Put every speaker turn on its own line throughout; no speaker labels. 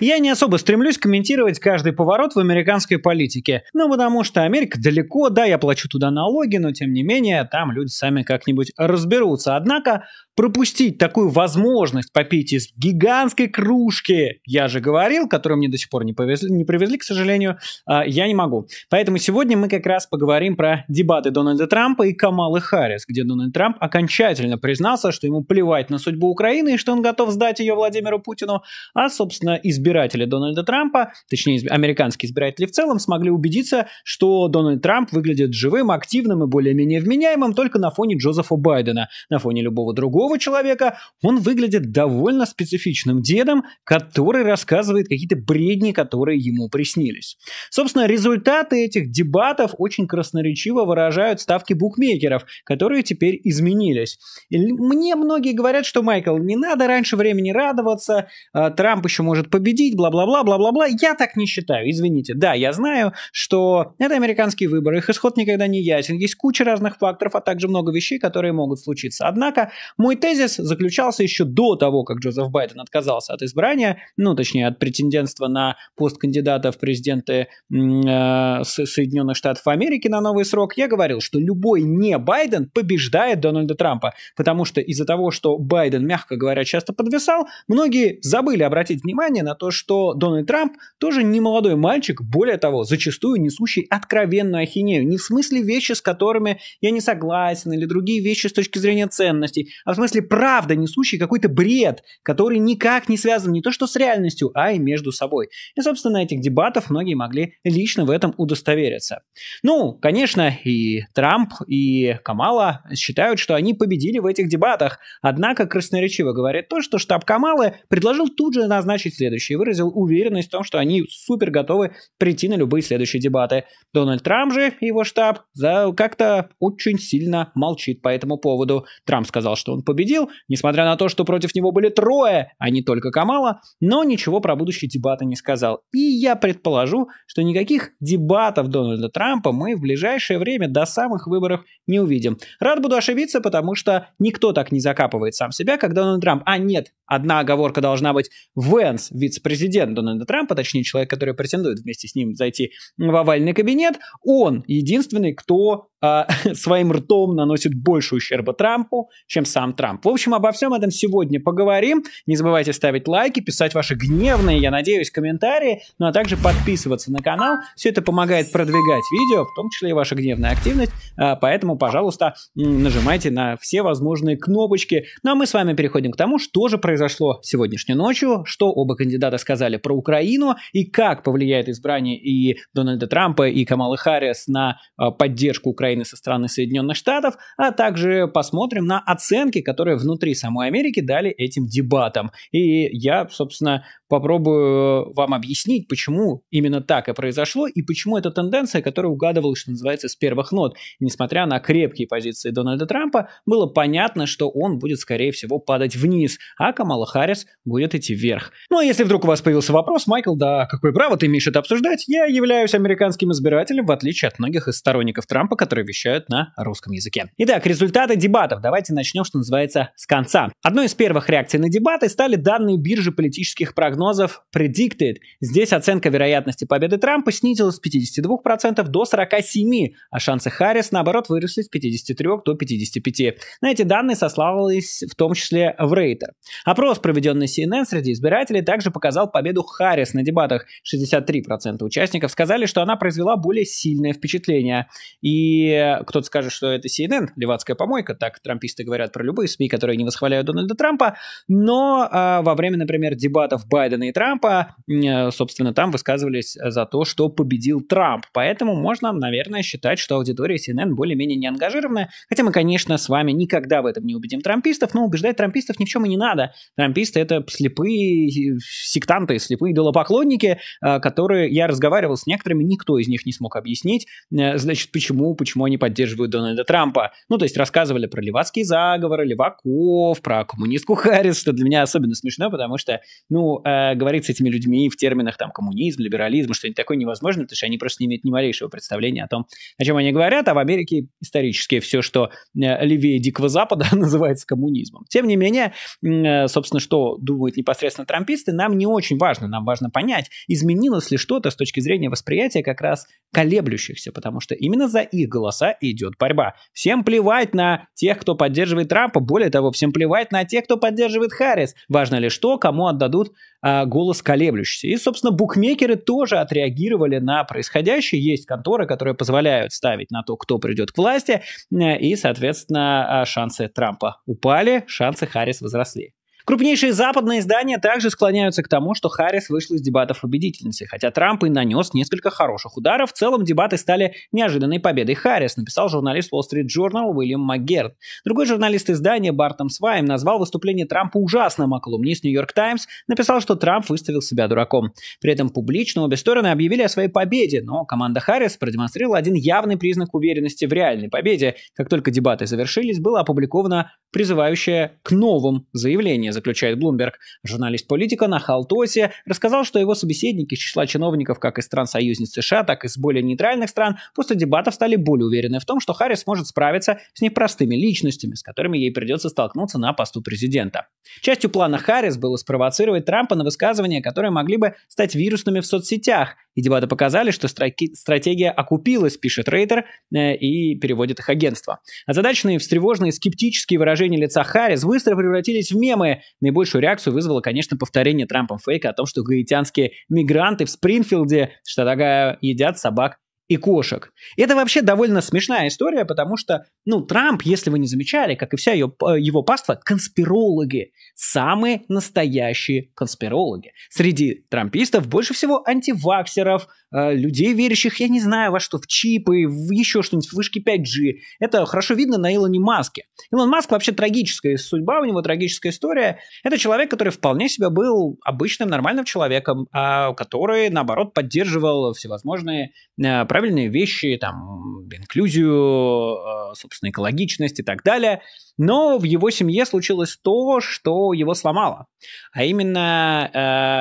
Я не особо стремлюсь комментировать каждый поворот в американской политике. Ну, потому что Америка далеко, да, я плачу туда налоги, но тем не менее, там люди сами как-нибудь разберутся. Однако, пропустить такую возможность попить из гигантской кружки, я же говорил, которую мне до сих пор не, повезли, не привезли, к сожалению, а, я не могу. Поэтому сегодня мы как раз поговорим про дебаты Дональда Трампа и Камалы Харрис, где Дональд Трамп окончательно признался, что ему плевать на судьбу Украины и что он готов сдать ее Владимиру Путину, а, собственно, избиратели Дональда Трампа, точнее, американские избиратели в целом, смогли убедиться, что Дональд Трамп выглядит живым, активным и более-менее вменяемым только на фоне Джозефа Байдена, на фоне любого другого другого человека, он выглядит довольно специфичным дедом, который рассказывает какие-то бредни, которые ему приснились. Собственно, результаты этих дебатов очень красноречиво выражают ставки букмекеров, которые теперь изменились. И мне многие говорят, что, Майкл, не надо раньше времени радоваться, а, Трамп еще может победить, бла-бла-бла, бла-бла-бла. Я так не считаю, извините. Да, я знаю, что это американские выборы, их исход никогда не ясен. Есть куча разных факторов, а также много вещей, которые могут случиться. Однако мой мой тезис заключался еще до того, как Джозеф Байден отказался от избрания, ну, точнее, от претендентства на пост кандидата в президенты э, Соединенных Штатов Америки на новый срок, я говорил, что любой не Байден побеждает Дональда Трампа, потому что из-за того, что Байден, мягко говоря, часто подвисал, многие забыли обратить внимание на то, что Дональд Трамп тоже не молодой мальчик, более того, зачастую несущий откровенную ахинею, не в смысле вещи, с которыми я не согласен, или другие вещи с точки зрения ценностей, а в смысле правда, несущий какой-то бред, который никак не связан не то что с реальностью, а и между собой. И, собственно, этих дебатов многие могли лично в этом удостовериться. Ну, конечно, и Трамп, и Камала считают, что они победили в этих дебатах. Однако красноречиво говорит то, что штаб Камалы предложил тут же назначить следующее и выразил уверенность в том, что они супер готовы прийти на любые следующие дебаты. Дональд Трамп же и его штаб за как-то очень сильно молчит по этому поводу. Трамп сказал, что он победил, несмотря на то, что против него были трое, а не только Камала, но ничего про будущие дебаты не сказал. И я предположу, что никаких дебатов Дональда Трампа мы в ближайшее время до самых выборов не увидим. Рад буду ошибиться, потому что никто так не закапывает сам себя, как Дональд Трамп. А нет, одна оговорка должна быть. Венс, вице-президент Дональда Трампа, точнее человек, который претендует вместе с ним зайти в овальный кабинет, он единственный, кто а, своим ртом наносит больше ущерба Трампу, чем сам Трамп. В общем, обо всем этом сегодня поговорим. Не забывайте ставить лайки, писать ваши гневные, я надеюсь, комментарии, ну а также подписываться на канал. Все это помогает продвигать видео, в том числе и ваша гневная активность. А, поэтому, пожалуйста, нажимайте на все возможные кнопочки. Ну а мы с вами переходим к тому, что же произошло сегодняшней ночью, что оба кандидата сказали про Украину и как повлияет избрание и Дональда Трампа, и Камалы Харрис на а, поддержку Украины Украины со стороны Соединенных Штатов, а также посмотрим на оценки, которые внутри самой Америки дали этим дебатам. И я, собственно, попробую э, вам объяснить, почему именно так и произошло, и почему эта тенденция, которая угадывалась, что называется, с первых нот. несмотря на крепкие позиции Дональда Трампа, было понятно, что он будет, скорее всего, падать вниз, а Камала Харрис будет идти вверх. Ну а если вдруг у вас появился вопрос, Майкл, да какое право ты имеешь это обсуждать? Я являюсь американским избирателем, в отличие от многих из сторонников Трампа, которые вещают на русском языке. Итак, результаты дебатов. Давайте начнем, что называется, с конца. Одной из первых реакций на дебаты стали данные биржи политических прогнозов прогнозов Predicted. Здесь оценка вероятности победы Трампа снизилась с 52% до 47%, а шансы Харрис, наоборот, выросли с 53% до 55%. На эти данные сослалась в том числе в Рейтер. Опрос, проведенный CNN среди избирателей, также показал победу Харрис на дебатах. 63% участников сказали, что она произвела более сильное впечатление. И кто-то скажет, что это CNN, левацкая помойка, так трамписты говорят про любые СМИ, которые не восхваляют Дональда Трампа, но э, во время, например, дебатов Байдена Байдена и Трампа, э, собственно, там высказывались э, за то, что победил Трамп. Поэтому можно, наверное, считать, что аудитория CNN более-менее не ангажированная. Хотя мы, конечно, с вами никогда в этом не убедим трампистов, но убеждать трампистов ни в чем и не надо. Трамписты — это слепые э, сектанты, слепые идолопоклонники, которые... Я разговаривал с некоторыми, никто из них не смог объяснить, значит, почему, почему они поддерживают Дональда Трампа. Ну, то есть рассказывали про левацкие заговоры, леваков, про коммунистку Харрис, что для меня особенно смешно, потому что, ну, э, Э, говорить с этими людьми в терминах там коммунизм, либерализм, что-нибудь такое невозможно, потому что они просто не имеют ни малейшего представления о том, о чем они говорят, а в Америке исторически все, что э, левее Дикого Запада, называется коммунизмом. Тем не менее, э, собственно, что думают непосредственно трамписты, нам не очень важно, нам важно понять, изменилось ли что-то с точки зрения восприятия как раз колеблющихся, потому что именно за их голоса идет борьба. Всем плевать на тех, кто поддерживает Трампа, более того, всем плевать на тех, кто поддерживает Харрис. Важно ли что, кому отдадут а, голос колеблющийся. И, собственно, букмекеры тоже отреагировали на происходящее. Есть конторы, которые позволяют ставить на то, кто придет к власти, э, и, соответственно, а, шансы Трампа упали, шансы Харрис возросли. Крупнейшие западные издания также склоняются к тому, что Харрис вышел из дебатов победительницей, хотя Трамп и нанес несколько хороших ударов. В целом дебаты стали неожиданной победой Харрис, написал журналист Wall Street Journal Уильям Макгерд. Другой журналист издания Бартом Свайм назвал выступление Трампа ужасным, а колумнист Нью-Йорк Таймс написал, что Трамп выставил себя дураком. При этом публично обе стороны объявили о своей победе, но команда Харрис продемонстрировала один явный признак уверенности в реальной победе. Как только дебаты завершились, было опубликовано призывающее к новым заявлениям заседании, заключает Блумберг Журналист политика на Халтосе рассказал, что его собеседники из числа чиновников как из стран-союзниц США, так и из более нейтральных стран после дебатов стали более уверены в том, что Харрис может справиться с непростыми личностями, с которыми ей придется столкнуться на посту президента. Частью плана Харрис было спровоцировать Трампа на высказывания, которые могли бы стать вирусными в соцсетях, и дебаты показали, что стратегия окупилась, пишет Рейтер э, и переводит их агентство. А задачные, встревоженные, скептические выражения лица Харрис быстро превратились в мемы, Наибольшую реакцию вызвало, конечно, повторение Трампом фейка о том, что гаитянские мигранты в Спрингфилде, что такая едят собак и кошек. это вообще довольно смешная история, потому что, ну, Трамп, если вы не замечали, как и вся ее, э, его паства, конспирологи. Самые настоящие конспирологи. Среди трампистов больше всего антиваксеров, э, людей, верящих, я не знаю во что, в чипы, в еще что-нибудь, в вышки 5G. Это хорошо видно на Илоне Маске. Илон Маск вообще трагическая судьба, у него трагическая история. Это человек, который вполне себя был обычным, нормальным человеком, а, который, наоборот, поддерживал всевозможные э, правительства правильные вещи, там, инклюзию, э, собственно, экологичность и так далее. Но в его семье случилось то, что его сломало. А именно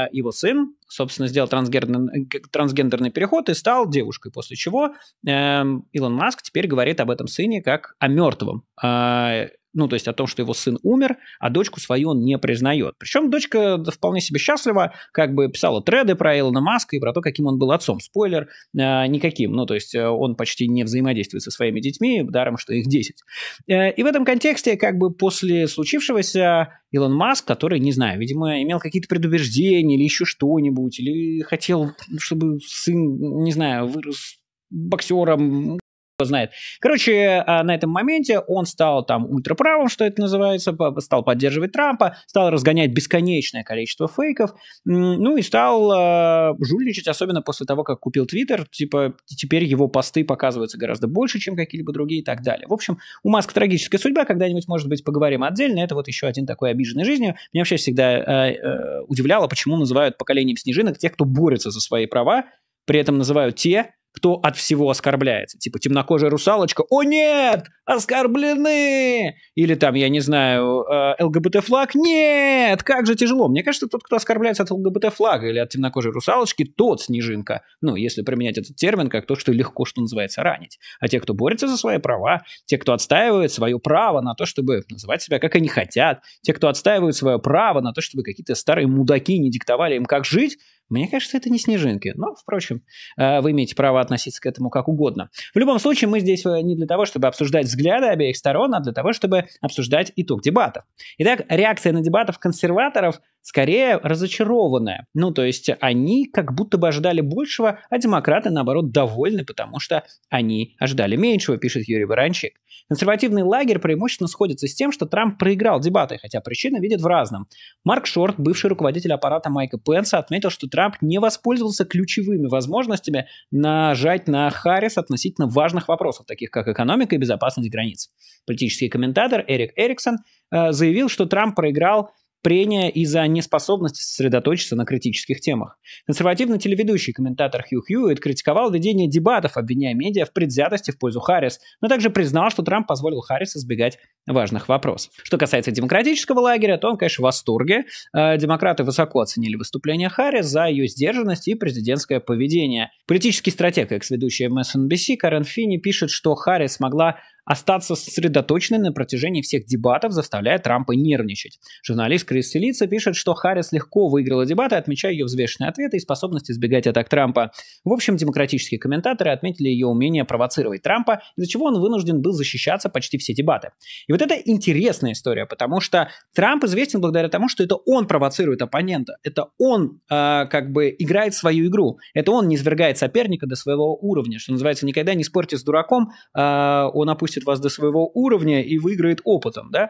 э, его сын, собственно, сделал трансгендерный, трансгендерный переход и стал девушкой, после чего э, Илон Маск теперь говорит об этом сыне как о мертвом. Э, ну, то есть о том, что его сын умер, а дочку свою он не признает. Причем дочка вполне себе счастлива, как бы писала треды про Илона Маска и про то, каким он был отцом. Спойлер, э, никаким. Ну, то есть э, он почти не взаимодействует со своими детьми, даром, что их 10. Э, и в этом контексте, как бы после случившегося, Илон Маск, который, не знаю, видимо, имел какие-то предубеждения или еще что-нибудь, или хотел, чтобы сын, не знаю, вырос боксером, знает. Короче, э, на этом моменте он стал там ультраправым, что это называется, стал поддерживать Трампа, стал разгонять бесконечное количество фейков, ну и стал э, жульничать, особенно после того, как купил Твиттер, типа теперь его посты показываются гораздо больше, чем какие-либо другие и так далее. В общем, у Маска трагическая судьба, когда-нибудь, может быть, поговорим отдельно, это вот еще один такой обиженный жизнью. Меня вообще всегда э, э, удивляло, почему называют поколением снежинок тех, кто борется за свои права, при этом называют те, кто от всего оскорбляется. Типа темнокожая русалочка, о нет, оскорблены! Или там, я не знаю, э, ЛГБТ-флаг, нет, как же тяжело. Мне кажется, тот, кто оскорбляется от ЛГБТ-флага или от темнокожей русалочки, тот снежинка. Ну, если применять этот термин как то, что легко, что называется, ранить. А те, кто борется за свои права, те, кто отстаивает свое право на то, чтобы называть себя как они хотят, те, кто отстаивает свое право на то, чтобы какие-то старые мудаки не диктовали им, как жить, мне кажется, это не снежинки, но, впрочем, э, вы имеете право относиться к этому как угодно. В любом случае, мы здесь э, не для того, чтобы обсуждать взгляды обеих сторон, а для того, чтобы обсуждать итог дебатов. Итак, реакция на дебатов консерваторов скорее разочарованная. Ну, то есть они как будто бы ожидали большего, а демократы, наоборот, довольны, потому что они ожидали меньшего, пишет Юрий Баранчик. Консервативный лагерь преимущественно сходится с тем, что Трамп проиграл дебаты, хотя причины видят в разном. Марк Шорт, бывший руководитель аппарата Майка Пенса, отметил, что Трамп не воспользовался ключевыми возможностями нажать на Харрис относительно важных вопросов, таких как экономика и безопасность границ. Политический комментатор Эрик Эриксон э, заявил, что Трамп проиграл прения из-за неспособности сосредоточиться на критических темах. Консервативный телеведущий комментатор Хью Хьюитт критиковал ведение дебатов, обвиняя медиа в предвзятости в пользу Харрис, но также признал, что Трамп позволил Харрис избегать важных вопросов. Что касается демократического лагеря, то он, конечно, в восторге. Э, демократы высоко оценили выступление Харрис за ее сдержанность и президентское поведение. Политический стратег, экс-ведущая MSNBC Карен Финни пишет, что Харрис смогла Остаться сосредоточенной на протяжении всех дебатов заставляет Трампа нервничать. Журналист Крис Селица пишет, что Харрис легко выиграла дебаты, отмечая ее взвешенные ответы и способность избегать атак Трампа. В общем, демократические комментаторы отметили ее умение провоцировать Трампа, из-за чего он вынужден был защищаться почти все дебаты. И вот это интересная история, потому что Трамп известен благодаря тому, что это он провоцирует оппонента, это он э, как бы играет свою игру, это он не свергает соперника до своего уровня, что называется, никогда не спорьте с дураком, э, он опустит вытащит вас до своего уровня и выиграет опытом, да?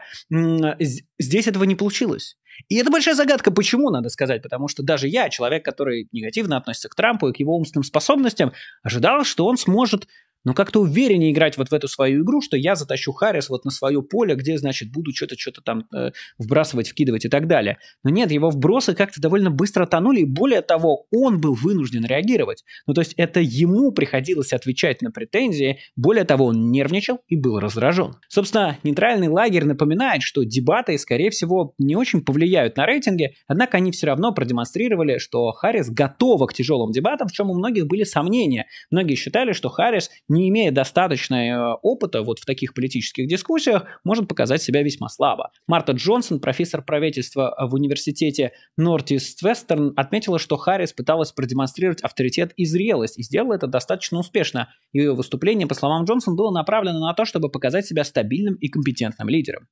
Здесь этого не получилось. И это большая загадка, почему, надо сказать, потому что даже я, человек, который негативно относится к Трампу и к его умственным способностям, ожидал, что он сможет но как-то увереннее играть вот в эту свою игру, что я затащу Харрис вот на свое поле, где, значит, буду что-то что-то там э, вбрасывать, вкидывать и так далее. Но нет, его вбросы как-то довольно быстро тонули, и более того, он был вынужден реагировать. Ну, то есть это ему приходилось отвечать на претензии, более того, он нервничал и был раздражен. Собственно, нейтральный лагерь напоминает, что дебаты, скорее всего, не очень повлияют на рейтинги, однако они все равно продемонстрировали, что Харрис готова к тяжелым дебатам, в чем у многих были сомнения. Многие считали, что Харрис не имея достаточного э, опыта вот в таких политических дискуссиях, может показать себя весьма слабо. Марта Джонсон, профессор правительства э, в университете Нортист-Вестерн, отметила, что Харрис пыталась продемонстрировать авторитет и зрелость, и сделала это достаточно успешно. Ее выступление, по словам Джонсон, было направлено на то, чтобы показать себя стабильным и компетентным лидером.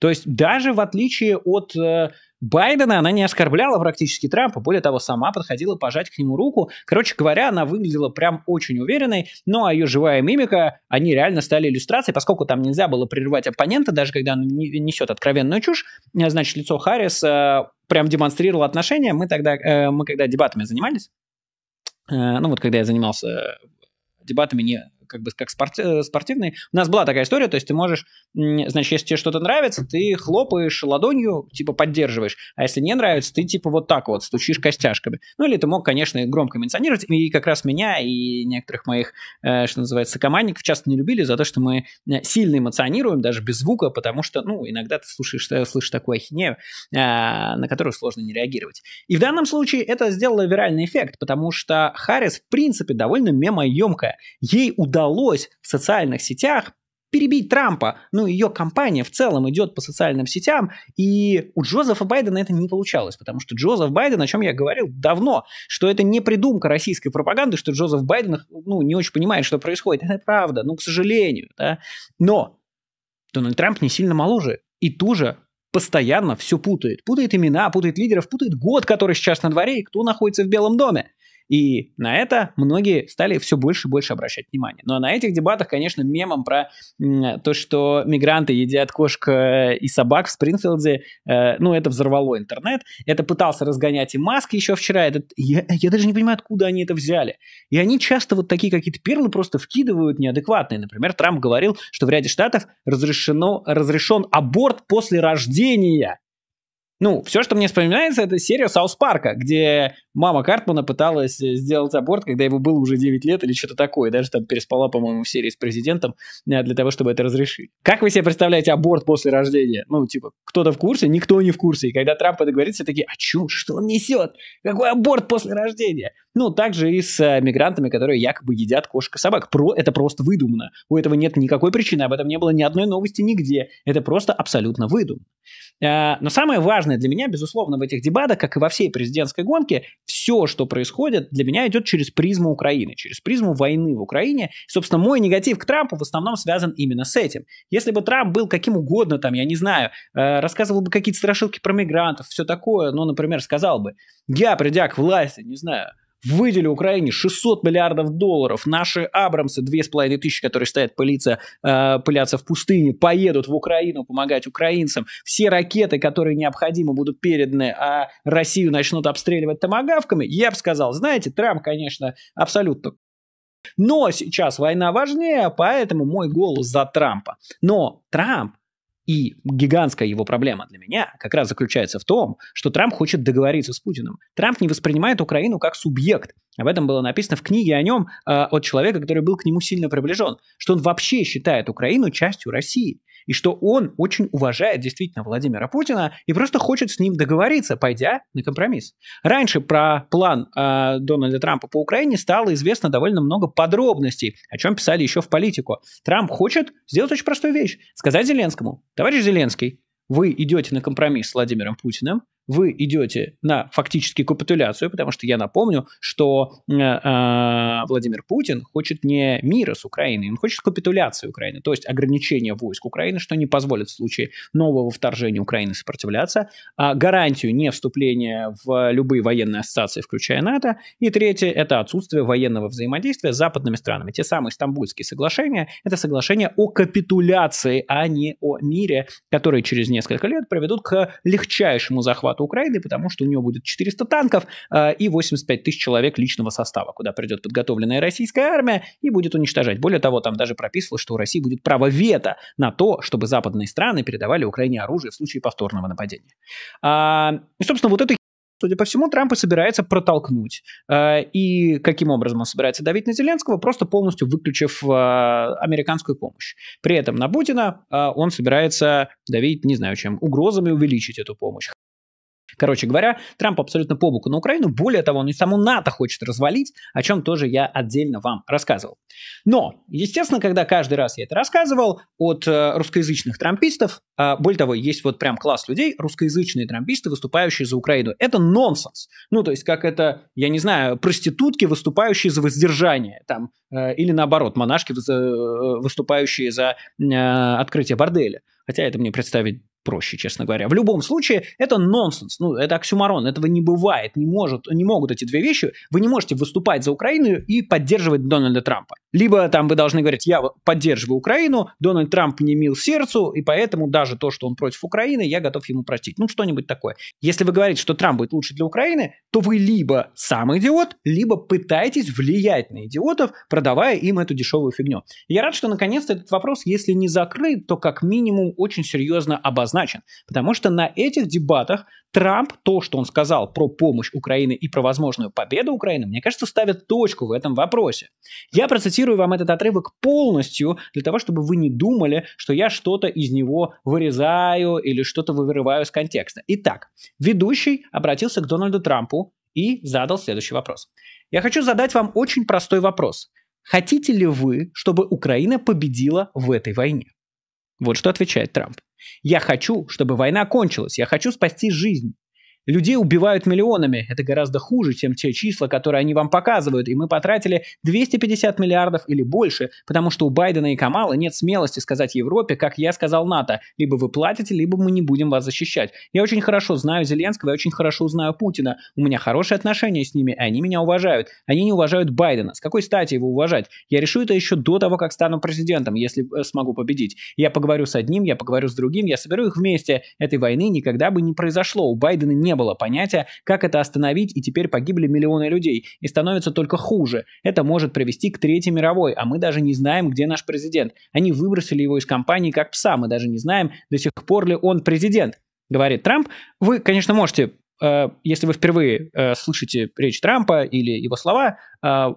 То есть даже в отличие от э, Байдена она не оскорбляла практически Трампа, более того, сама подходила пожать к нему руку. Короче говоря, она выглядела прям очень уверенной, ну а ее живая мимика, они реально стали иллюстрацией, поскольку там нельзя было прерывать оппонента, даже когда он несет откровенную чушь, значит, лицо Харрис э, прям демонстрировало отношения. Мы тогда, э, мы когда дебатами занимались, э, ну вот когда я занимался э, дебатами не как бы как спорти, э, спортивный. У нас была такая история, то есть ты можешь, значит, если тебе что-то нравится, ты хлопаешь ладонью, типа поддерживаешь, а если не нравится, ты типа вот так вот стучишь костяшками. Ну или ты мог, конечно, громко менционировать, и как раз меня и некоторых моих, э, что называется, командников часто не любили за то, что мы э, сильно эмоционируем, даже без звука, потому что, ну, иногда ты слушаешь, слышишь такую ахинею, на которую сложно не реагировать. И в данном случае это сделало виральный эффект, потому что Харрис, в принципе, довольно мемоемкая. Ей удалось удалось в социальных сетях перебить Трампа. Ну, ее кампания в целом идет по социальным сетям, и у Джозефа Байдена это не получалось, потому что Джозеф Байден, о чем я говорил давно, что это не придумка российской пропаганды, что Джозеф Байден, ну, не очень понимает, что происходит. Это правда, ну, к сожалению, да. Но Дональд Трамп не сильно моложе, и тоже постоянно все путает. Путает имена, путает лидеров, путает год, который сейчас на дворе, и кто находится в Белом доме. И на это многие стали все больше и больше обращать внимание. Но на этих дебатах, конечно, мемом про то, что мигранты едят кошек э, и собак в Спрингфилде, э, ну, это взорвало интернет. Это пытался разгонять и Маск еще вчера. Это, я, я даже не понимаю, откуда они это взяли. И они часто вот такие какие-то перлы просто вкидывают неадекватные. Например, Трамп говорил, что в ряде штатов разрешено, разрешен аборт после рождения. Ну, все, что мне вспоминается, это серия Саус Парка, где мама Картмана пыталась э, сделать аборт, когда ему было уже 9 лет или что-то такое. Даже там переспала, по-моему, в серии с президентом э, для того, чтобы это разрешить. Как вы себе представляете аборт после рождения? Ну, типа, кто-то в курсе, никто не в курсе. И когда Трамп это говорит, все такие, а чушь, что он несет? Какой аборт после рождения? Ну, также и с э, мигрантами, которые якобы едят кошек собак. Про это просто выдумано. У этого нет никакой причины, об этом не было ни одной новости нигде. Это просто абсолютно выдумано. Э, но самое важное для меня, безусловно, в этих дебатах, как и во всей президентской гонке, все, что происходит, для меня идет через призму Украины, через призму войны в Украине. И, собственно, мой негатив к Трампу в основном связан именно с этим. Если бы Трамп был каким угодно, там, я не знаю, э, рассказывал бы какие-то страшилки про мигрантов, все такое, ну, например, сказал бы, я, придя к власти, не знаю, выдели Украине 600 миллиардов долларов. Наши Абрамсы, 2,5 тысячи, которые стоят пылиться, э, пылятся в пустыне, поедут в Украину помогать украинцам. Все ракеты, которые необходимо, будут переданы, а Россию начнут обстреливать томогавками. Я бы сказал, знаете, Трамп, конечно, абсолютно но сейчас война важнее, поэтому мой голос за Трампа. Но Трамп и гигантская его проблема для меня как раз заключается в том, что Трамп хочет договориться с Путиным. Трамп не воспринимает Украину как субъект. Об этом было написано в книге о нем э, от человека, который был к нему сильно приближен, что он вообще считает Украину частью России и что он очень уважает действительно Владимира Путина и просто хочет с ним договориться, пойдя на компромисс. Раньше про план э, Дональда Трампа по Украине стало известно довольно много подробностей, о чем писали еще в политику. Трамп хочет сделать очень простую вещь. Сказать Зеленскому, товарищ Зеленский, вы идете на компромисс с Владимиром Путиным, вы идете на фактически капитуляцию, потому что я напомню, что э, э, Владимир Путин хочет не мира с Украиной, он хочет капитуляции Украины, то есть ограничения войск Украины, что не позволит в случае нового вторжения Украины сопротивляться, а гарантию не вступления в любые военные ассоциации, включая НАТО, и третье – это отсутствие военного взаимодействия с западными странами. Те самые стамбульские соглашения – это соглашение о капитуляции, а не о мире, которые через несколько лет приведут к легчайшему захвату захвату Украины, потому что у него будет 400 танков э, и 85 тысяч человек личного состава, куда придет подготовленная российская армия и будет уничтожать. Более того, там даже прописывалось, что у России будет право вето на то, чтобы западные страны передавали Украине оружие в случае повторного нападения. А, и, собственно, вот это, Судя по всему, Трамп и собирается протолкнуть. Э, и каким образом он собирается давить на Зеленского? Просто полностью выключив э, американскую помощь. При этом на Путина э, он собирается давить, не знаю чем, угрозами увеличить эту помощь. Короче говоря, Трамп абсолютно по боку на Украину. Более того, он и саму НАТО хочет развалить, о чем тоже я отдельно вам рассказывал. Но, естественно, когда каждый раз я это рассказывал, от э, русскоязычных трампистов, э, более того, есть вот прям класс людей, русскоязычные трамписты, выступающие за Украину. Это нонсенс. Ну, то есть, как это, я не знаю, проститутки, выступающие за воздержание, там, э, или наоборот, монашки, э, выступающие за э, открытие борделя. Хотя это мне представить проще, честно говоря. В любом случае, это нонсенс, ну, это оксюмарон, этого не бывает, не, может, не могут эти две вещи. Вы не можете выступать за Украину и поддерживать Дональда Трампа. Либо там вы должны говорить, я поддерживаю Украину, Дональд Трамп не мил сердцу, и поэтому даже то, что он против Украины, я готов ему простить. Ну, что-нибудь такое. Если вы говорите, что Трамп будет лучше для Украины, то вы либо сам идиот, либо пытаетесь влиять на идиотов, продавая им эту дешевую фигню. Я рад, что наконец-то этот вопрос, если не закрыт, то как минимум очень серьезно обозначен предназначен. Потому что на этих дебатах Трамп, то, что он сказал про помощь Украины и про возможную победу Украины, мне кажется, ставит точку в этом вопросе. Я процитирую вам этот отрывок полностью для того, чтобы вы не думали, что я что-то из него вырезаю или что-то вырываю из контекста. Итак, ведущий обратился к Дональду Трампу и задал следующий вопрос. Я хочу задать вам очень простой вопрос. Хотите ли вы, чтобы Украина победила в этой войне? Вот что отвечает Трамп. Я хочу, чтобы война кончилась. Я хочу спасти жизнь. Людей убивают миллионами. Это гораздо хуже, чем те числа, которые они вам показывают. И мы потратили 250 миллиардов или больше, потому что у Байдена и Камала нет смелости сказать Европе, как я сказал НАТО. Либо вы платите, либо мы не будем вас защищать. Я очень хорошо знаю Зеленского, я очень хорошо знаю Путина. У меня хорошие отношения с ними, и они меня уважают. Они не уважают Байдена. С какой стати его уважать? Я решу это еще до того, как стану президентом, если э, смогу победить. Я поговорю с одним, я поговорю с другим, я соберу их вместе. Этой войны никогда бы не произошло. У Байдена не было понятия, как это остановить, и теперь погибли миллионы людей, и становится только хуже. Это может привести к Третьей мировой, а мы даже не знаем, где наш президент. Они выбросили его из компании как пса, мы даже не знаем, до сих пор ли он президент. Говорит Трамп, вы, конечно, можете э, если вы впервые э, слышите речь Трампа или его слова, э,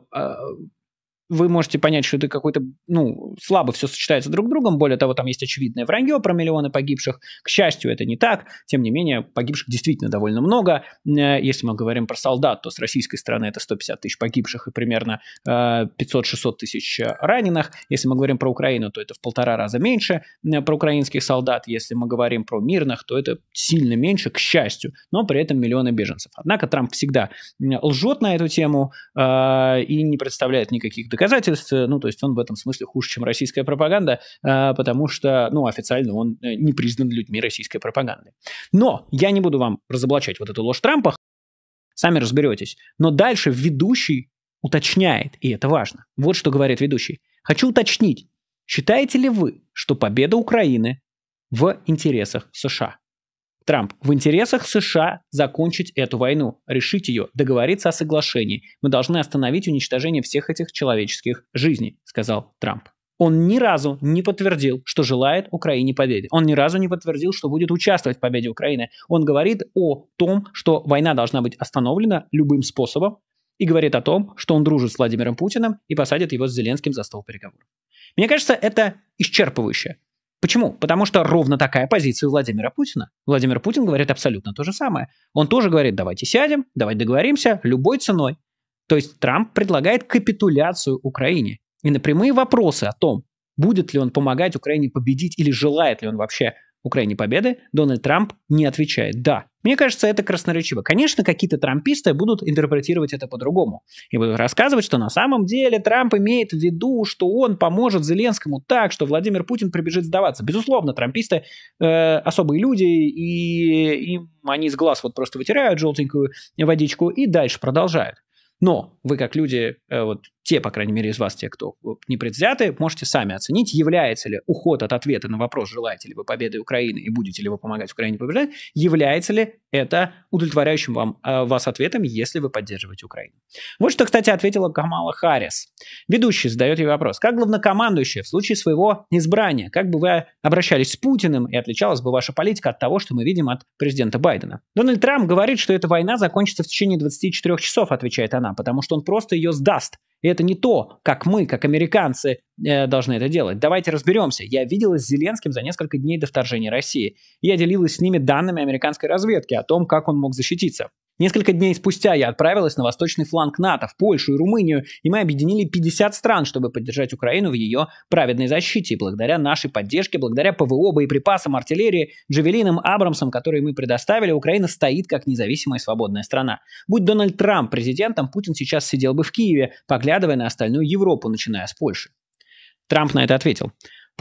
вы можете понять, что это какой-то, ну, слабо все сочетается друг с другом. Более того, там есть очевидное вранье про миллионы погибших. К счастью, это не так. Тем не менее, погибших действительно довольно много. Э, если мы говорим про солдат, то с российской стороны это 150 тысяч погибших и примерно 500-600 э, тысяч э, раненых. Если мы говорим про Украину, то это в полтора раза меньше про украинских солдат. Если мы говорим про мирных, то это сильно меньше, к счастью, но при этом миллионы беженцев. Однако Трамп всегда лжет на эту тему и не представляет никаких доказательств доказательств. Ну, то есть он в этом смысле хуже, чем российская пропаганда, а, потому что, ну, официально он э, не признан людьми российской пропаганды. Но я не буду вам разоблачать вот эту ложь Трампа, сами разберетесь. Но дальше ведущий уточняет, и это важно. Вот что говорит ведущий. Хочу уточнить, считаете ли вы, что победа Украины в интересах США? Трамп, в интересах США закончить эту войну, решить ее, договориться о соглашении. Мы должны остановить уничтожение всех этих человеческих жизней, сказал Трамп. Он ни разу не подтвердил, что желает Украине победы. Он ни разу не подтвердил, что будет участвовать в победе Украины. Он говорит о том, что война должна быть остановлена любым способом, и говорит о том, что он дружит с Владимиром Путиным и посадит его с Зеленским за стол переговоров. Мне кажется, это исчерпывающе. Почему? Потому что ровно такая позиция у Владимира Путина. Владимир Путин говорит абсолютно то же самое. Он тоже говорит, давайте сядем, давайте договоримся любой ценой. То есть Трамп предлагает капитуляцию Украине. И на прямые вопросы о том, будет ли он помогать Украине победить или желает ли он вообще Украине победы, Дональд Трамп не отвечает «да». Мне кажется, это красноречиво. Конечно, какие-то трамписты будут интерпретировать это по-другому. И будут рассказывать, что на самом деле Трамп имеет в виду, что он поможет Зеленскому так, что Владимир Путин прибежит сдаваться. Безусловно, трамписты э, особые люди, и им они с глаз вот просто вытирают желтенькую водичку и дальше продолжают. Но вы как люди, э, вот те, по крайней мере, из вас, те, кто э, не предвзяты, можете сами оценить, является ли уход от ответа на вопрос, желаете ли вы победы Украины и будете ли вы помогать Украине побеждать, является ли это удовлетворяющим вам, э, вас ответом, если вы поддерживаете Украину. Вот что, кстати, ответила Камала Харрис. Ведущий задает ей вопрос. Как главнокомандующая в случае своего избрания, как бы вы обращались с Путиным и отличалась бы ваша политика от того, что мы видим от президента Байдена? Дональд Трамп говорит, что эта война закончится в течение 24 часов, отвечает она, потому что он просто ее сдаст. И это не то, как мы, как американцы, э, должны это делать. Давайте разберемся. Я виделась с Зеленским за несколько дней до вторжения России. Я делилась с ними данными американской разведки о том, как он мог защититься. Несколько дней спустя я отправилась на восточный фланг НАТО, в Польшу и Румынию, и мы объединили 50 стран, чтобы поддержать Украину в ее праведной защите. И благодаря нашей поддержке, благодаря ПВО, боеприпасам, артиллерии, джавелинам, абрамсам, которые мы предоставили, Украина стоит как независимая свободная страна. Будь Дональд Трамп президентом, Путин сейчас сидел бы в Киеве, поглядывая на остальную Европу, начиная с Польши. Трамп на это ответил.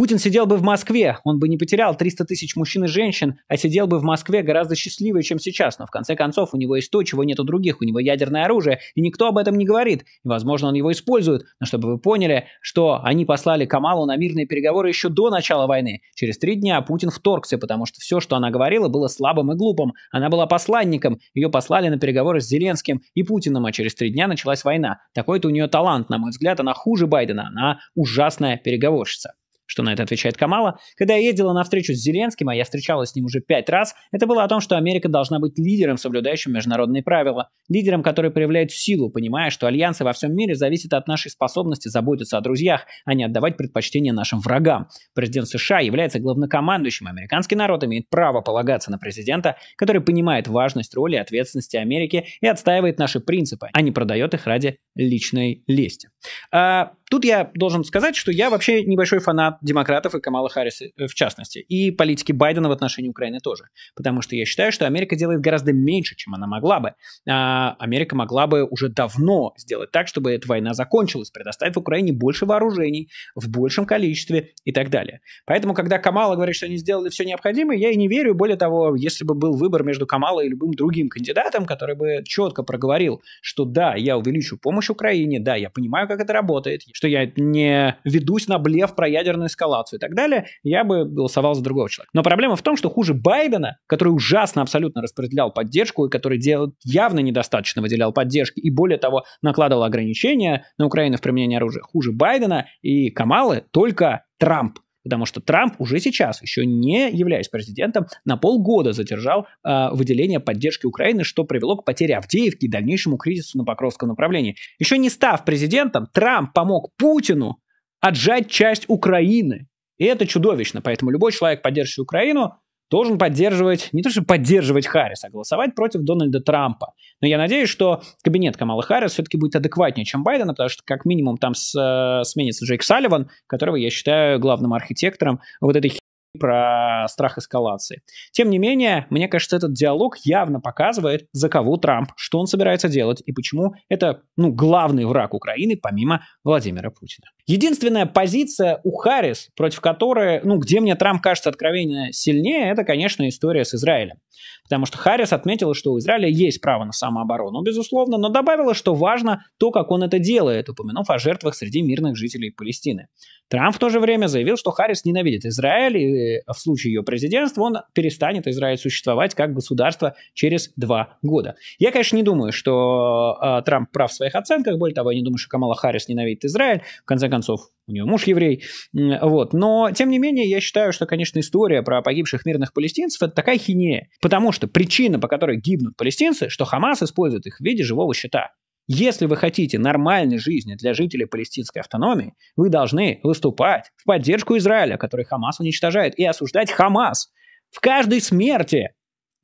Путин сидел бы в Москве, он бы не потерял 300 тысяч мужчин и женщин, а сидел бы в Москве гораздо счастливее, чем сейчас. Но в конце концов у него есть то, чего нет у других, у него ядерное оружие, и никто об этом не говорит. И, возможно, он его использует. Но чтобы вы поняли, что они послали Камалу на мирные переговоры еще до начала войны. Через три дня Путин вторгся, потому что все, что она говорила, было слабым и глупым. Она была посланником, ее послали на переговоры с Зеленским и Путиным, а через три дня началась война. Такой-то у нее талант, на мой взгляд, она хуже Байдена, она ужасная переговорщица что на это отвечает Камала. Когда я ездила на встречу с Зеленским, а я встречалась с ним уже пять раз, это было о том, что Америка должна быть лидером, соблюдающим международные правила. Лидером, который проявляет силу, понимая, что альянсы во всем мире зависят от нашей способности заботиться о друзьях, а не отдавать предпочтение нашим врагам. Президент США является главнокомандующим. Американский народ имеет право полагаться на президента, который понимает важность роли и ответственности Америки и отстаивает наши принципы, а не продает их ради личной лести. А, Тут я должен сказать, что я вообще небольшой фанат демократов и Камала Харриса э, в частности, и политики Байдена в отношении Украины тоже, потому что я считаю, что Америка делает гораздо меньше, чем она могла бы. А Америка могла бы уже давно сделать так, чтобы эта война закончилась, предоставив Украине больше вооружений в большем количестве и так далее. Поэтому, когда Камала говорит, что они сделали все необходимое, я и не верю. Более того, если бы был выбор между Камалой и любым другим кандидатом, который бы четко проговорил, что да, я увеличу помощь Украине, да, я понимаю, как это работает, что я не ведусь на блеф про ядерную эскалацию и так далее, я бы голосовал за другого человека. Но проблема в том, что хуже Байдена, который ужасно абсолютно распределял поддержку и который делал, явно недостаточно выделял поддержки и более того накладывал ограничения на Украину в применении оружия, хуже Байдена и Камалы только Трамп Потому что Трамп уже сейчас, еще не являясь президентом, на полгода задержал э, выделение поддержки Украины, что привело к потере Авдеевки и дальнейшему кризису на Покровском направлении. Еще не став президентом, Трамп помог Путину отжать часть Украины. И это чудовищно. Поэтому любой человек, поддерживающий Украину, должен поддерживать, не то что поддерживать Харриса, а голосовать против Дональда Трампа. Но я надеюсь, что кабинет Камалы Харрис все-таки будет адекватнее, чем Байдена, потому что как минимум там с, э, сменится Джейк Салливан, которого я считаю главным архитектором вот этой про страх эскалации. Тем не менее, мне кажется, этот диалог явно показывает, за кого Трамп, что он собирается делать и почему это ну, главный враг Украины, помимо Владимира Путина. Единственная позиция у Харрис, против которой, ну, где мне Трамп кажется откровенно сильнее, это, конечно, история с Израилем. Потому что Харрис отметила, что у Израиля есть право на самооборону, безусловно, но добавила, что важно то, как он это делает, упомянув о жертвах среди мирных жителей Палестины. Трамп в то же время заявил, что Харрис ненавидит Израиль, и э, в случае ее президентства он перестанет Израиль существовать как государство через два года. Я, конечно, не думаю, что э, Трамп прав в своих оценках, более того, я не думаю, что Камала Харрис ненавидит Израиль. В конце концов, концов, у нее муж еврей. Вот. Но, тем не менее, я считаю, что, конечно, история про погибших мирных палестинцев – это такая хинея. Потому что причина, по которой гибнут палестинцы, что Хамас использует их в виде живого счета. Если вы хотите нормальной жизни для жителей палестинской автономии, вы должны выступать в поддержку Израиля, который Хамас уничтожает, и осуждать Хамас. В каждой смерти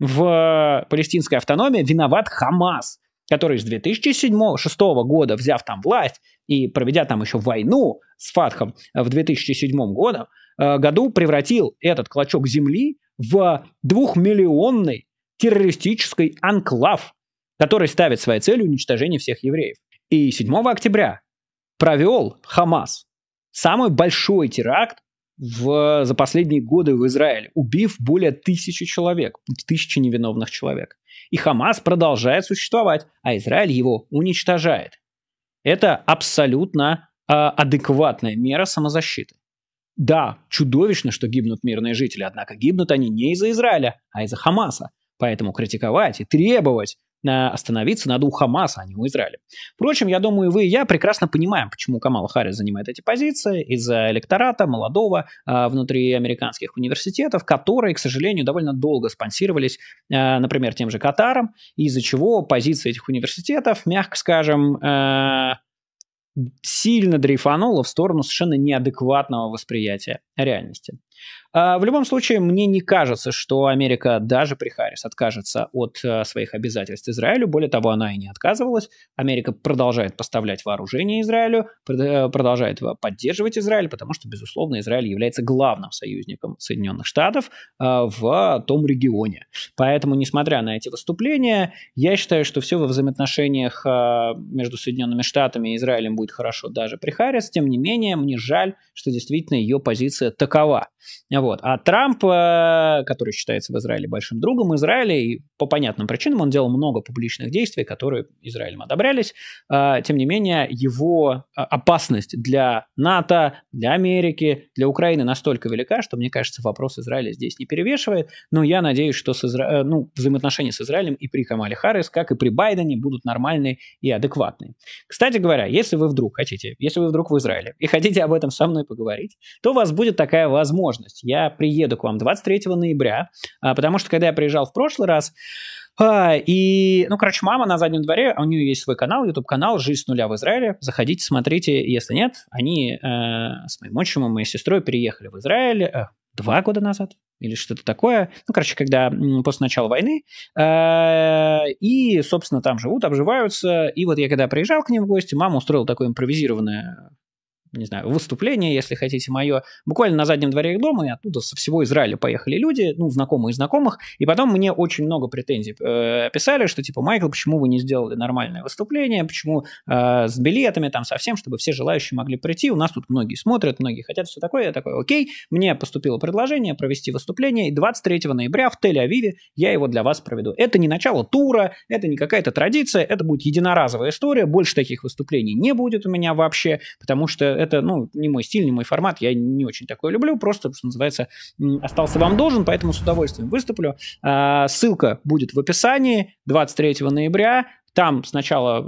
в палестинской автономии виноват Хамас, который с 2007-2006 года, взяв там власть, и проведя там еще войну с Фатхом э, в 2007 году, э, году превратил этот клочок земли в двухмиллионный террористический анклав, который ставит своей целью уничтожение всех евреев. И 7 октября провел Хамас самый большой теракт в, за последние годы в Израиле, убив более тысячи человек, тысячи невиновных человек. И Хамас продолжает существовать, а Израиль его уничтожает. Это абсолютно э, адекватная мера самозащиты. Да, чудовищно, что гибнут мирные жители, однако гибнут они не из-за Израиля, а из-за Хамаса. Поэтому критиковать и требовать остановиться надо у Хамаса, а не у Израиля. Впрочем, я думаю, вы, и я прекрасно понимаем, почему Камал Харрис занимает эти позиции из-за электората молодого а, внутри американских университетов, которые, к сожалению, довольно долго спонсировались, а, например, тем же Катаром, из-за чего позиция этих университетов, мягко скажем, а, сильно дрейфанула в сторону совершенно неадекватного восприятия реальности. А, в любом случае, мне не кажется, что Америка даже при Харрис откажется от э, своих обязательств Израилю. Более того, она и не отказывалась. Америка продолжает поставлять вооружение Израилю, э, продолжает поддерживать Израиль, потому что, безусловно, Израиль является главным союзником Соединенных Штатов э, в том регионе. Поэтому, несмотря на эти выступления, я считаю, что все во взаимоотношениях между Соединенными Штатами и Израилем будет хорошо даже при Харрис. Тем не менее, мне жаль, что действительно ее позиция такова. Вот. А Трамп, э, который считается в Израиле большим другом Израиля, и по понятным причинам он делал много публичных действий, которые Израилем одобрялись, э, тем не менее его э, опасность для НАТО, для Америки, для Украины настолько велика, что, мне кажется, вопрос Израиля здесь не перевешивает. Но я надеюсь, что с Изра... ну, взаимоотношения с Израилем и при Камале Харрис, как и при Байдене, будут нормальные и адекватные. Кстати говоря, если вы вдруг хотите, если вы вдруг в Израиле и хотите об этом со мной поговорить, то у вас будет такая возможность. Я я приеду к вам 23 ноября, а, потому что когда я приезжал в прошлый раз, а, и, ну, короче, мама на заднем дворе, а у нее есть свой канал, YouTube-канал «Жизнь с нуля в Израиле». Заходите, смотрите. Если нет, они э, с моим отчимом и моей сестрой переехали в Израиль э, два года назад или что-то такое. Ну, короче, когда после начала войны. Э, и, собственно, там живут, обживаются. И вот я когда приезжал к ним в гости, мама устроила такое импровизированное не знаю, выступление, если хотите, мое, буквально на заднем дворе их дома, и оттуда со всего Израиля поехали люди, ну, знакомые знакомых, и потом мне очень много претензий э, писали, что, типа, Майкл, почему вы не сделали нормальное выступление, почему э, с билетами, там, совсем, чтобы все желающие могли прийти, у нас тут многие смотрят, многие хотят, все такое, я такой, окей, мне поступило предложение провести выступление, и 23 ноября в Тель-Авиве я его для вас проведу. Это не начало тура, это не какая-то традиция, это будет единоразовая история, больше таких выступлений не будет у меня вообще, потому что это, ну, не мой стиль, не мой формат, я не очень такое люблю, просто, что называется, остался вам должен, поэтому с удовольствием выступлю. А, ссылка будет в описании, 23 ноября, там сначала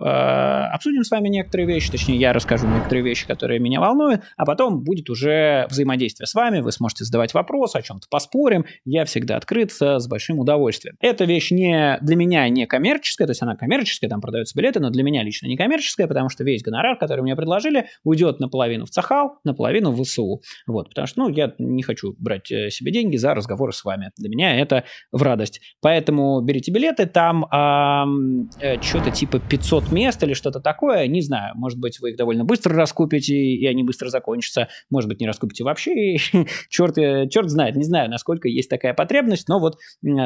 э, обсудим с вами некоторые вещи, точнее, я расскажу некоторые вещи, которые меня волнуют, а потом будет уже взаимодействие с вами, вы сможете задавать вопросы, о чем-то поспорим, я всегда открыт э, с большим удовольствием. Эта вещь не для меня не коммерческая, то есть она коммерческая, там продаются билеты, но для меня лично не коммерческая, потому что весь гонорар, который мне предложили, уйдет наполовину в ЦАХАЛ, наполовину в ВСУ. Вот, потому что, ну, я не хочу брать э, себе деньги за разговоры с вами. Для меня это в радость. Поэтому берите билеты, там э, что-то типа 500 мест или что-то такое. Не знаю, может быть, вы их довольно быстро раскупите, и они быстро закончатся. Может быть, не раскупите вообще. черт, э, черт знает, не знаю, насколько есть такая потребность, но вот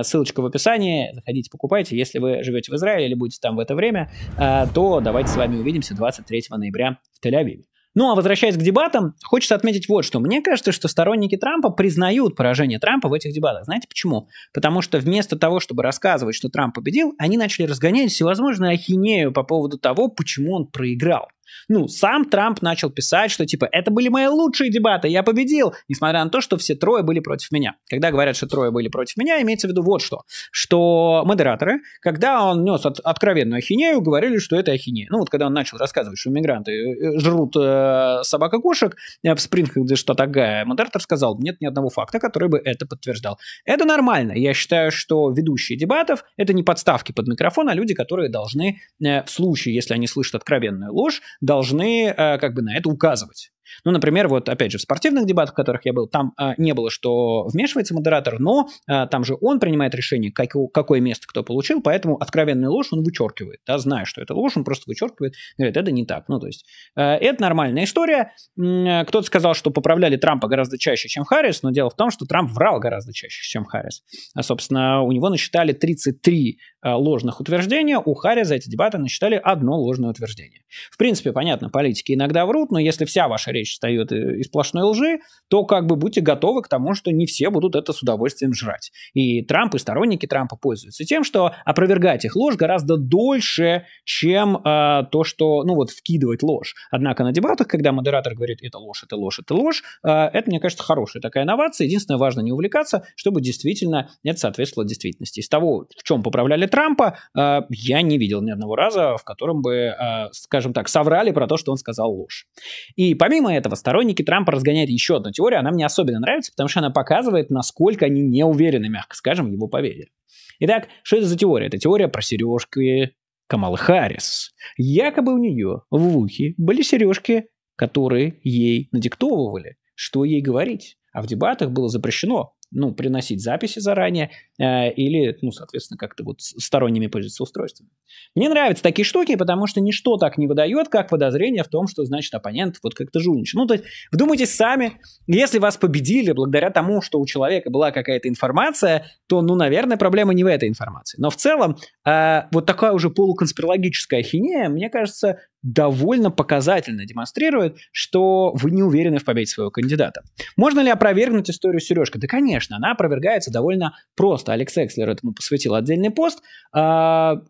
ссылочка в описании. Заходите, покупайте. Если вы живете в Израиле или будете там в это время, э, то давайте с вами увидимся 23 ноября в Тель-Авиве. Ну а возвращаясь к дебатам, хочется отметить вот что. Мне кажется, что сторонники Трампа признают поражение Трампа в этих дебатах. Знаете почему? Потому что вместо того, чтобы рассказывать, что Трамп победил, они начали разгонять всевозможную ахинею по поводу того, почему он проиграл. Ну, сам Трамп начал писать, что типа это были мои лучшие дебаты, я победил, несмотря на то, что все трое были против меня. Когда говорят, что трое были против меня, имеется в виду вот что, что модераторы, когда он нес от, откровенную ахинею, говорили, что это ахинея. Ну вот когда он начал рассказывать, что мигранты э, жрут э, собак и кошек э, в э, где что-то Агая, модератор сказал, нет ни одного факта, который бы это подтверждал. Это нормально. Я считаю, что ведущие дебатов это не подставки под микрофон, а люди, которые должны э, в случае, если они слышат откровенную ложь, должны э, как бы на это указывать. Ну, например, вот опять же в спортивных дебатах, в которых я был, там а, не было, что вмешивается модератор, но а, там же он принимает решение, как, какое место кто получил, поэтому откровенную ложь он вычеркивает, да, зная, что это ложь, он просто вычеркивает, говорит, это не так. Ну, то есть а, это нормальная история. А, кто-то сказал, что поправляли Трампа гораздо чаще, чем Харрис, но дело в том, что Трамп врал гораздо чаще, чем Харрис. А, собственно, у него насчитали 33 а, ложных утверждения, у Харрис за эти дебаты насчитали одно ложное утверждение. В принципе, понятно, политики иногда врут, но если вся ваша речь состоящий встает э, из сплошной лжи, то как бы будьте готовы к тому, что не все будут это с удовольствием жрать. И Трамп, и сторонники Трампа пользуются тем, что опровергать их ложь гораздо дольше, чем э, то, что, ну вот, вкидывать ложь. Однако на дебатах, когда модератор говорит, это ложь, это ложь, это ложь, э, это, мне кажется, хорошая такая инновация. Единственное, важно не увлекаться, чтобы действительно это соответствовало действительности. Из того, в чем поправляли Трампа, э, я не видел ни одного раза, в котором бы, э, скажем так, соврали про то, что он сказал ложь. И помимо Помимо этого, сторонники Трампа разгоняют еще одну теорию, она мне особенно нравится, потому что она показывает, насколько они не уверены, мягко скажем, его победе. Итак, что это за теория? Это теория про сережки Камалы Харрис. Якобы у нее в ухе были сережки, которые ей надиктовывали, что ей говорить. А в дебатах было запрещено ну, приносить записи заранее э, или, ну, соответственно, как-то вот сторонними пользоваться устройствами. Мне нравятся такие штуки, потому что ничто так не выдает, как подозрение в том, что, значит, оппонент вот как-то жульничал. Ну, то есть, вдумайтесь сами, если вас победили благодаря тому, что у человека была какая-то информация, то, ну, наверное, проблема не в этой информации. Но в целом, э, вот такая уже полуконспирологическая ахинея, мне кажется, довольно показательно демонстрирует, что вы не уверены в победе своего кандидата. Можно ли опровергнуть историю Сережка? Да, конечно, она опровергается довольно просто. Алекс Экслер этому посвятил отдельный пост. А,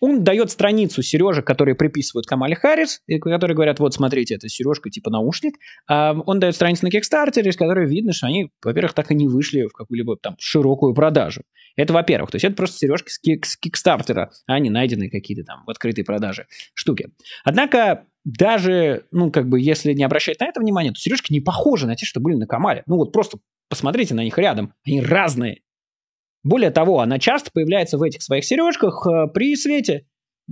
он дает страницу сережек, которые приписывают Камале Харрис, которые говорят, вот, смотрите, это сережка типа наушник. Он дает страницу на Кикстартере, из которой видно, что они, во-первых, так и не вышли в какую-либо там широкую продажу. Это во-первых. То есть это просто сережки с, кик- Кикстартера, а не найденные какие-то там в открытой продаже штуки. Однако даже, ну, как бы, если не обращать на это внимание, то сережки не похожи на те, что были на Камале. Ну, вот просто посмотрите на них рядом. Они разные. Более того, она часто появляется в этих своих сережках э, при свете.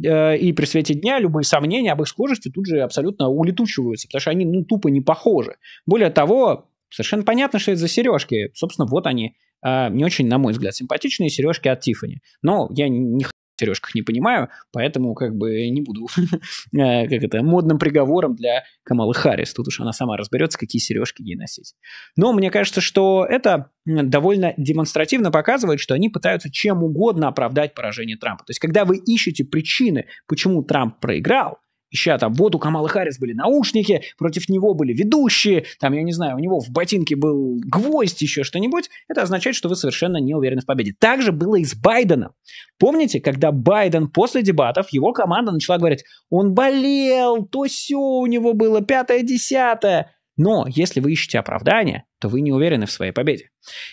Э, и при свете дня любые сомнения об их схожести тут же абсолютно улетучиваются, потому что они ну, тупо не похожи. Более того, совершенно понятно, что это за сережки. Собственно, вот они, э, не очень, на мой взгляд, симпатичные сережки от Тифани. Но я не сережках не понимаю, поэтому как бы не буду, э, как это, модным приговором для Камалы Харрис. Тут уж она сама разберется, какие сережки ей носить. Но мне кажется, что это довольно демонстративно показывает, что они пытаются чем угодно оправдать поражение Трампа. То есть, когда вы ищете причины, почему Трамп проиграл, ища там, вот у Камалы Харрис были наушники, против него были ведущие, там, я не знаю, у него в ботинке был гвоздь, еще что-нибудь, это означает, что вы совершенно не уверены в победе. Так же было и с Байденом. Помните, когда Байден после дебатов, его команда начала говорить, он болел, то все у него было, пятое-десятое, но если вы ищете оправдания, то вы не уверены в своей победе.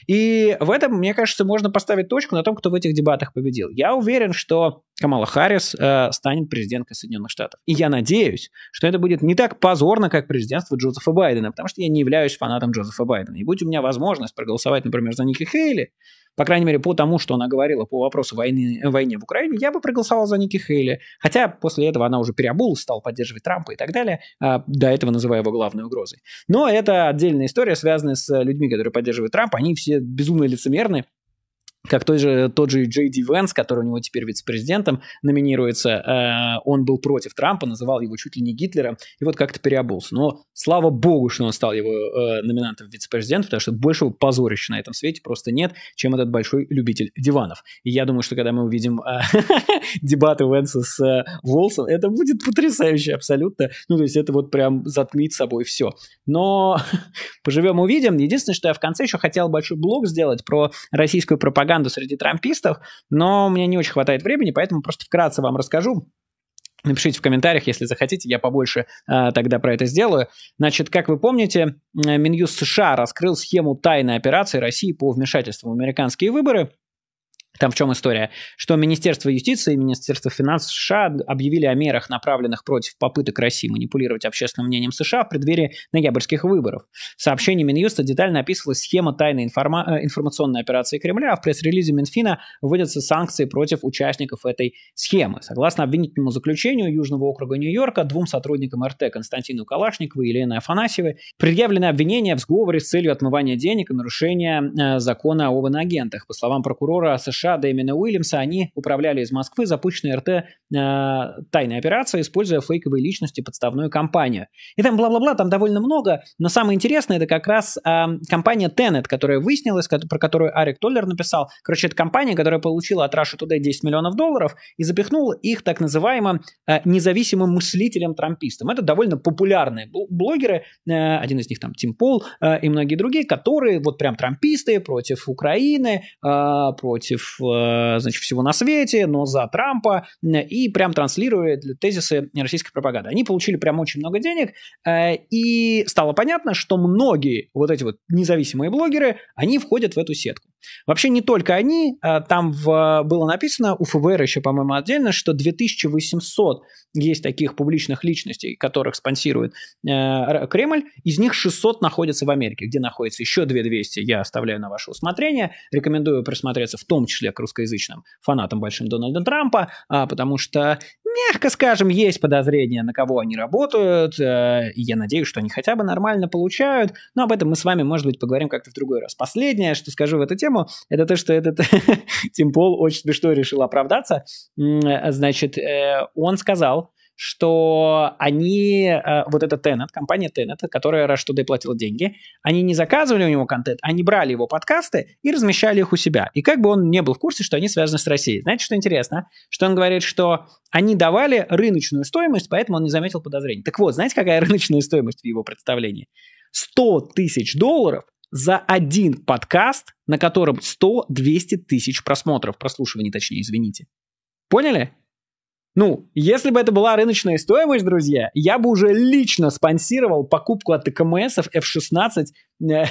И в этом, мне кажется, можно поставить точку на том, кто в этих дебатах победил. Я уверен, что Камала Харрис э, станет президенткой Соединенных Штатов. И я надеюсь, что это будет не так позорно, как президентство Джозефа Байдена, потому что я не являюсь фанатом Джозефа Байдена. И будь у меня возможность проголосовать, например, за Ники Хейли, по крайней мере, по тому, что она говорила по вопросу войны, войне в Украине, я бы проголосовал за Ники Хейли. Хотя после этого она уже переобулась, стала поддерживать Трампа и так далее, а до этого называя его главной угрозой. Но это отдельная история, связанная с людьми, которые поддерживают Трампа. Они все безумно лицемерны, как тот же, тот же Джей Ди Венс, который у него теперь вице-президентом номинируется, э, он был против Трампа, называл его чуть ли не Гитлером, и вот как-то переобулся. Но слава богу, что он стал его э, номинантом вице-президента, потому что большего позорища на этом свете просто нет, чем этот большой любитель диванов. И я думаю, что когда мы увидим э, дебаты Венса с э, Волсом, это будет потрясающе абсолютно. Ну, то есть это вот прям затмит собой все. Но поживем-увидим. Единственное, что я в конце еще хотел большой блог сделать про российскую пропаганду пропаганду среди трампистов, но у меня не очень хватает времени, поэтому просто вкратце вам расскажу. Напишите в комментариях, если захотите, я побольше э, тогда про это сделаю. Значит, как вы помните, Минюст США раскрыл схему тайной операции России по вмешательству в американские выборы. Там в чем история? Что Министерство юстиции и Министерство финансов США объявили о мерах, направленных против попыток России манипулировать общественным мнением США в преддверии ноябрьских выборов. В сообщении Минюста детально описывалась схема тайной информа- э, информационной операции Кремля, а в пресс-релизе Минфина вводятся санкции против участников этой схемы. Согласно обвинительному заключению Южного округа Нью-Йорка, двум сотрудникам РТ Константину Калашникову и Елене Афанасьевой предъявлены обвинения в сговоре с целью отмывания денег и нарушения э, закона об иноагентах. По словам прокурора США, США Дэмина Уильямса, они управляли из Москвы запущенной РТ э, тайной операцией, используя фейковые личности подставную компанию. И там бла-бла-бла, там довольно много, но самое интересное это как раз э, компания Tenet, которая выяснилась, про которую Арик Толлер написал. Короче, это компания, которая получила от Russia Today 10 миллионов долларов и запихнула их так называемым э, независимым мыслителем-трампистом. Это довольно популярные блогеры, э, один из них там Тим Пол э, и многие другие, которые вот прям трамписты против Украины, э, против Э, значит, всего на свете, но за Трампа, э, и прям транслирует тезисы российской пропаганды. Они получили прям очень много денег, э, и стало понятно, что многие вот эти вот независимые блогеры, они входят в эту сетку. Вообще не только они, а, там в, было написано, у ФБР еще, по-моему, отдельно, что 2800 есть таких публичных личностей, которых спонсирует э, Кремль, из них 600 находятся в Америке, где находится еще 2200, я оставляю на ваше усмотрение, рекомендую присмотреться в том числе к русскоязычным фанатам большим Дональда Трампа, а, потому что мягко скажем, есть подозрения, на кого они работают. Э, я надеюсь, что они хотя бы нормально получают. Но об этом мы с вами, может быть, поговорим как-то в другой раз. Последнее, что скажу в эту тему, это то, что этот Тим Пол очень смешно решил оправдаться. Значит, э, он сказал, что они, э, вот эта Теннет, компания Теннет, которая Rush Today платила деньги, они не заказывали у него контент, они брали его подкасты и размещали их у себя. И как бы он не был в курсе, что они связаны с Россией. Знаете, что интересно? Что он говорит, что они давали рыночную стоимость, поэтому он не заметил подозрений. Так вот, знаете, какая рыночная стоимость в его представлении? 100 тысяч долларов за один подкаст, на котором 100-200 тысяч просмотров, прослушиваний точнее, извините. Поняли? Ну, если бы это была рыночная стоимость, друзья, я бы уже лично спонсировал покупку от ТКМСов F-16 э,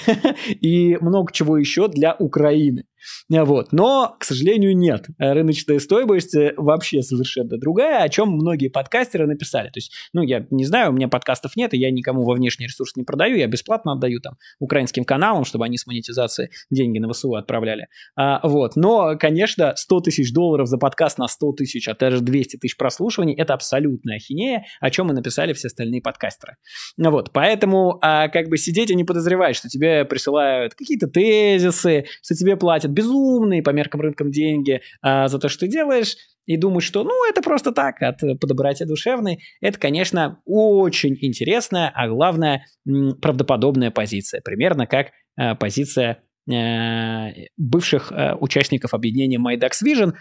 и много чего еще для Украины. Вот. Но, к сожалению, нет. Э, рыночная стоимость э, вообще совершенно другая, о чем многие подкастеры написали. То есть, ну, я не знаю, у меня подкастов нет, и я никому во внешний ресурс не продаю, я бесплатно отдаю там украинским каналам, чтобы они с монетизации деньги на ВСУ отправляли. А, вот. Но, конечно, 100 тысяч долларов за подкаст на 100 тысяч, а даже 200 тысяч прослушиваний – это абсолютная ахинея, о чем и написали все остальные подкастеры. Ну вот. Поэтому а, как бы сидеть и не подозревать, что тебе присылают какие-то тезисы, что тебе платят безумные по меркам рынком деньги а, за то, что ты делаешь, и думать, что ну это просто так, от э, подобрать душевной, это, конечно, очень интересная, а главное, правдоподобная позиция. Примерно как а, позиция Э, бывших э, участников объединения Майдакс Vision,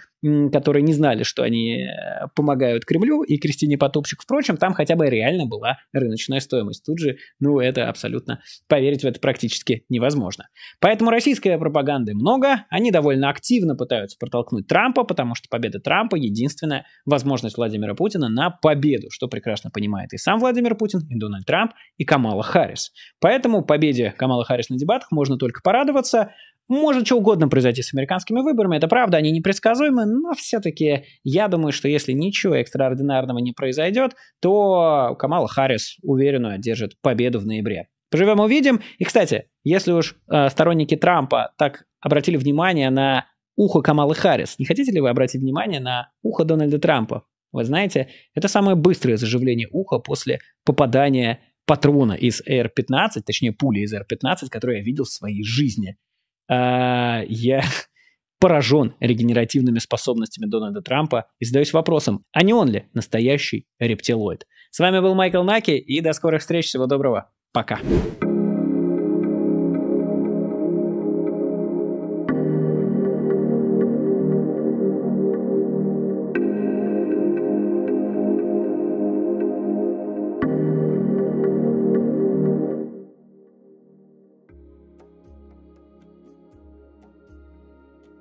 которые не знали, что они э, помогают Кремлю и Кристине Потопчик, Впрочем, там хотя бы реально была рыночная стоимость. Тут же, ну, это абсолютно, поверить в это практически невозможно. Поэтому российской пропаганды много. Они довольно активно пытаются протолкнуть Трампа, потому что победа Трампа – единственная возможность Владимира Путина на победу, что прекрасно понимает и сам Владимир Путин, и Дональд Трамп, и Камала Харрис. Поэтому победе Камала Харрис на дебатах можно только порадоваться, вопроса. Может что угодно произойти с американскими выборами, это правда, они непредсказуемы, но все-таки я думаю, что если ничего экстраординарного не произойдет, то Камала Харрис уверенно одержит победу в ноябре. Поживем увидим. И, кстати, если уж э, сторонники Трампа так обратили внимание на ухо Камалы Харрис, не хотите ли вы обратить внимание на ухо Дональда Трампа? Вы знаете, это самое быстрое заживление уха после попадания патрона из AR-15, точнее пули из AR-15, которую я видел в своей жизни. А, я поражен регенеративными способностями Дональда Трампа и задаюсь вопросом, а не он ли настоящий рептилоид? С вами был Майкл Наки, и до скорых встреч. Всего доброго. Пока.